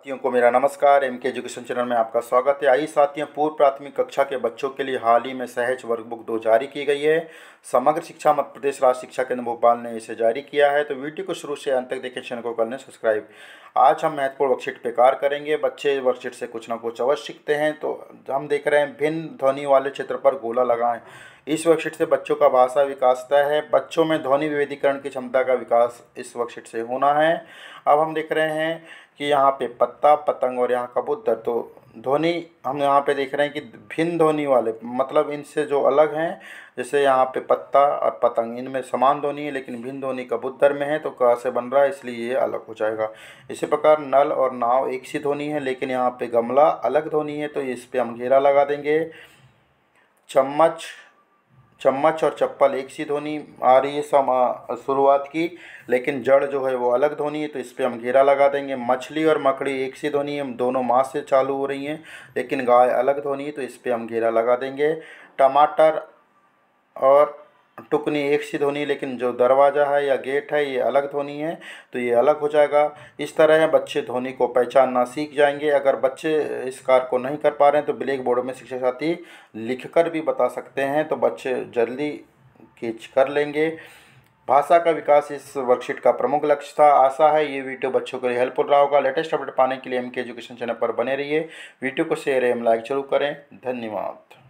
साथियों को मेरा नमस्कार एम के एजुकेशन चैनल में आपका स्वागत है आई साथियों पूर्व प्राथमिक कक्षा के बच्चों के लिए हाल ही में सहज वर्कबुक दो जारी की गई है समग्र शिक्षा मध्य प्रदेश राज्य शिक्षा केंद्र भोपाल ने इसे जारी किया है तो वीडियो को शुरू से अंत तक देखें चैनल को कर लें सब्सक्राइब आज हम महत्वपूर्ण वर्कशीट पे कार करेंगे बच्चे वर्कशीट से कुछ ना कुछ अवश्य सीखते हैं तो हम देख रहे हैं भिन्न ध्वनि वाले क्षेत्र पर गोला लगाएं इस वर्कशीट से बच्चों का भाषा विकास तय है बच्चों में ध्वनि विवेदीकरण की क्षमता का विकास इस वर्कशीट से होना है अब हम देख रहे हैं कि यहाँ पे पत्ता पतंग और यहाँ कबूतर तो ध्वनि हम यहाँ पे देख रहे हैं कि भिन्न ध्वनि वाले मतलब इनसे जो अलग हैं जैसे यहाँ पे पत्ता और पतंग इनमें समान ध्वनि है लेकिन भिन्न ध्वनि कबूतर में है तो क से बन रहा है इसलिए ये अलग हो जाएगा इसी प्रकार नल और नाव एक सी ध्वनि है लेकिन यहाँ पे गमला अलग ध्वनि है तो इस पर हम घेरा लगा देंगे चम्मच चम्मच और चप्पल एक सी ध्वनि आ रही है सम शुरुआत की लेकिन जड़ जो है वो अलग ध्वनि है तो इस पर हम घेरा लगा देंगे मछली और मकड़ी एक सी ध्वनि हम दोनों माँ से चालू हो रही हैं लेकिन गाय अलग ध्वनि है तो इस पर हम घेरा लगा देंगे टमाटर और टुकनी एक सी ध्वनि लेकिन जो दरवाज़ा है या गेट है ये अलग ध्वनि है तो ये अलग हो जाएगा इस तरह बच्चे ध्वनि को पहचानना सीख जाएंगे अगर बच्चे इस कार्य को नहीं कर पा रहे हैं तो ब्लैक बोर्ड में शिक्षक साथी लिख कर भी बता सकते हैं तो बच्चे जल्दी खींच कर लेंगे भाषा का विकास इस वर्कशीट का प्रमुख लक्ष्य था आशा है ये वीडियो बच्चों के लिए हेल्पफुल रहा होगा लेटेस्ट अपडेट पाने के लिए एम के एजुकेशन चैनल पर बने रहिए वीडियो को शेयर एम लाइक जरूर करें धन्यवाद